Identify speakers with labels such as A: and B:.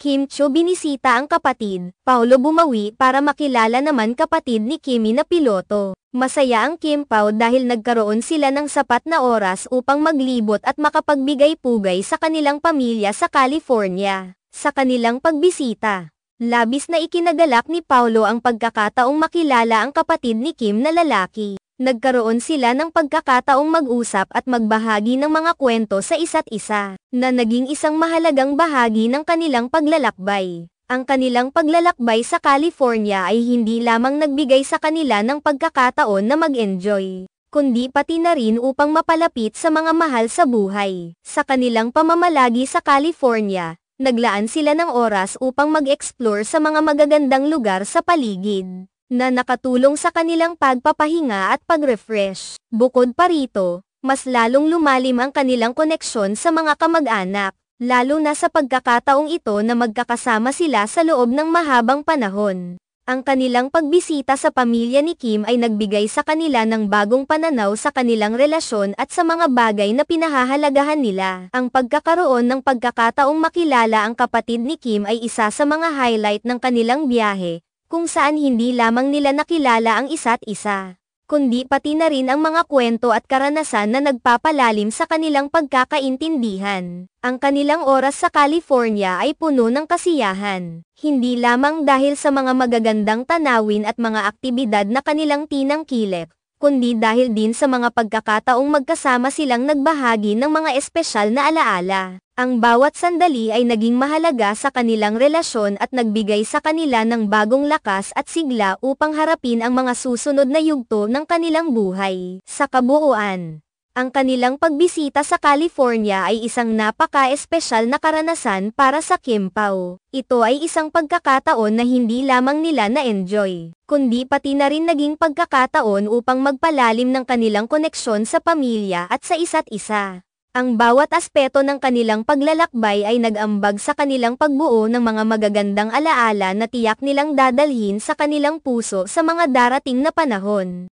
A: Kim Cho binisita ang kapatid, Paolo bumawi para makilala naman kapatid ni Kimi na piloto. Masaya ang Kim Pao dahil nagkaroon sila ng sapat na oras upang maglibot at makapagbigay-pugay sa kanilang pamilya sa California. Sa kanilang pagbisita, labis na ikinagalak ni Paolo ang pagkakataong makilala ang kapatid ni Kim na lalaki nagkaroon sila ng pagkakataong mag-usap at magbahagi ng mga kwento sa isa't isa, na naging isang mahalagang bahagi ng kanilang paglalakbay. Ang kanilang paglalakbay sa California ay hindi lamang nagbigay sa kanila ng pagkakataon na mag-enjoy, kundi pati na rin upang mapalapit sa mga mahal sa buhay. Sa kanilang pamamalagi sa California, naglaan sila ng oras upang mag-explore sa mga magagandang lugar sa paligid na nakatulong sa kanilang pagpapahinga at pag-refresh. Bukod pa rito, mas lalong lumalim ang kanilang koneksyon sa mga kamag-anak, lalo na sa pagkakataong ito na magkakasama sila sa loob ng mahabang panahon. Ang kanilang pagbisita sa pamilya ni Kim ay nagbigay sa kanila ng bagong pananaw sa kanilang relasyon at sa mga bagay na pinahahalagahan nila. Ang pagkakaroon ng pagkakataong makilala ang kapatid ni Kim ay isa sa mga highlight ng kanilang biyahe, kung saan hindi lamang nila nakilala ang isa't isa, kundi pati na rin ang mga kwento at karanasan na nagpapalalim sa kanilang pagkakaintindihan. Ang kanilang oras sa California ay puno ng kasiyahan, hindi lamang dahil sa mga magagandang tanawin at mga aktibidad na kanilang tinangkilip, kundi dahil din sa mga pagkakataong magkasama silang nagbahagi ng mga espesyal na alaala. Ang bawat sandali ay naging mahalaga sa kanilang relasyon at nagbigay sa kanila ng bagong lakas at sigla upang harapin ang mga susunod na yugto ng kanilang buhay. Sa kabuuan, ang kanilang pagbisita sa California ay isang napaka-espesyal na karanasan para sa Kim Pao. Ito ay isang pagkakataon na hindi lamang nila na-enjoy, kundi pati na rin naging pagkakataon upang magpalalim ng kanilang koneksyon sa pamilya at sa isa't isa. Ang bawat aspeto ng kanilang paglalakbay ay nagambag sa kanilang pagbuo ng mga magagandang alaala na tiyak nilang dadalhin sa kanilang puso sa mga darating na panahon.